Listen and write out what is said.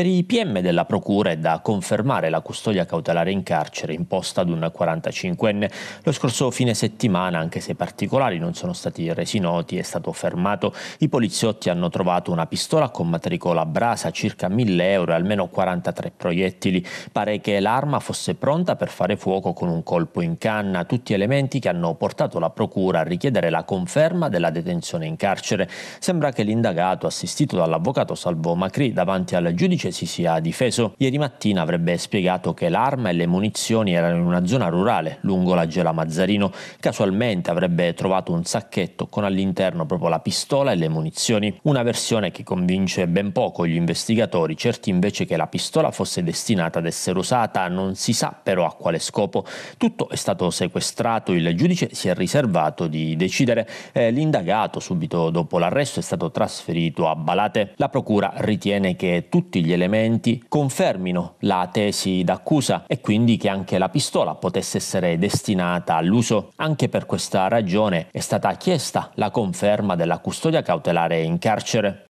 Per i PM della Procura è da confermare la custodia cautelare in carcere imposta ad un 45enne. Lo scorso fine settimana, anche se i particolari non sono stati resi noti, è stato fermato. I poliziotti hanno trovato una pistola con matricola brasa, circa 1000 euro e almeno 43 proiettili. Pare che l'arma fosse pronta per fare fuoco con un colpo in canna, tutti elementi che hanno portato la Procura a richiedere la conferma della detenzione in carcere. Sembra che l'indagato, assistito dall'avvocato Salvo Macri davanti al giudice ovviamente si sia difeso. Ieri mattina avrebbe spiegato che l'arma e le munizioni erano in una zona rurale, lungo la Gela Mazzarino. Casualmente avrebbe trovato un sacchetto con all'interno proprio la pistola e le munizioni. Una versione che convince ben poco gli investigatori, certi invece che la pistola fosse destinata ad essere usata, non si sa però a quale scopo. Tutto è stato sequestrato, il giudice si è riservato di decidere. Eh, l'indagato subito dopo l'arresto è stato trasferito a Balate. La procura ritiene che tutti gli degli elementi confermino la tesi d'accusa e quindi che anche la pistola potesse essere destinata all'uso. Anche per questa ragione è stata chiesta la conferma della custodia cautelare in carcere.